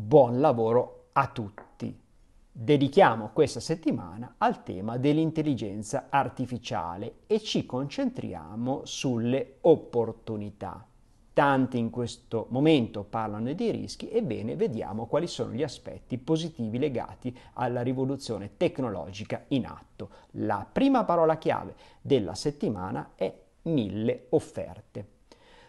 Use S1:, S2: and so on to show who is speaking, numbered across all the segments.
S1: Buon lavoro a tutti! Dedichiamo questa settimana al tema dell'intelligenza artificiale e ci concentriamo sulle opportunità. Tanti in questo momento parlano di rischi, ebbene vediamo quali sono gli aspetti positivi legati alla rivoluzione tecnologica in atto. La prima parola chiave della settimana è mille offerte.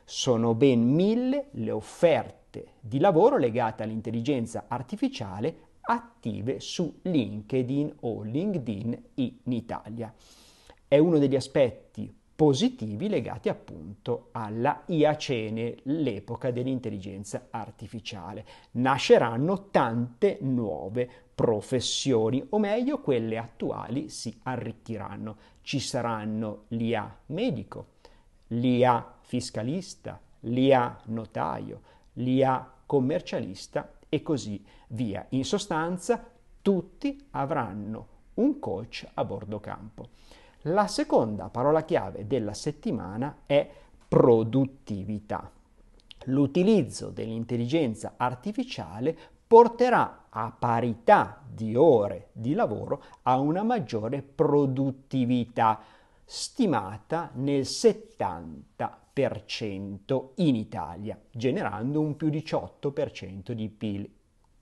S1: Sono ben mille le offerte offerte di lavoro legate all'intelligenza artificiale attive su LinkedIn o LinkedIn in Italia. È uno degli aspetti positivi legati appunto alla Iacene, l'epoca dell'intelligenza artificiale. Nasceranno tante nuove professioni, o meglio quelle attuali si arricchiranno. Ci saranno l'IA medico, l'IA fiscalista, l'IA notaio, l'IA commercialista e così via. In sostanza, tutti avranno un coach a bordo campo. La seconda parola chiave della settimana è produttività. L'utilizzo dell'intelligenza artificiale porterà a parità di ore di lavoro a una maggiore produttività stimata nel 70% in Italia, generando un più 18% di PIL,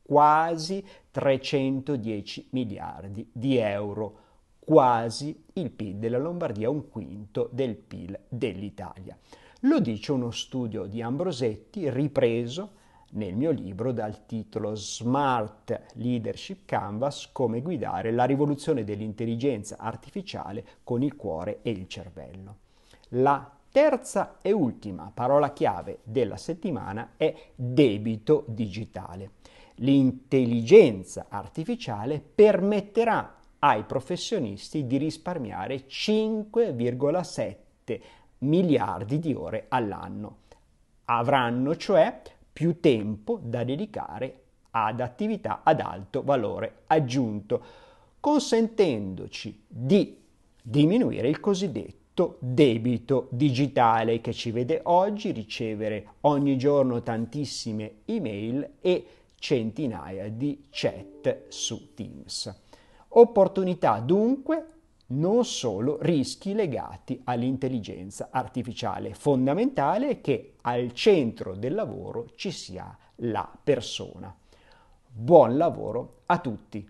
S1: quasi 310 miliardi di euro, quasi il PIL della Lombardia, un quinto del PIL dell'Italia. Lo dice uno studio di Ambrosetti ripreso nel mio libro dal titolo Smart Leadership Canvas, come guidare la rivoluzione dell'intelligenza artificiale con il cuore e il cervello. La terza e ultima parola chiave della settimana è debito digitale. L'intelligenza artificiale permetterà ai professionisti di risparmiare 5,7 miliardi di ore all'anno. Avranno cioè più tempo da dedicare ad attività ad alto valore aggiunto, consentendoci di diminuire il cosiddetto debito digitale che ci vede oggi ricevere ogni giorno tantissime email e centinaia di chat su Teams. Opportunità dunque non solo rischi legati all'intelligenza artificiale. Fondamentale è che al centro del lavoro ci sia la persona. Buon lavoro a tutti!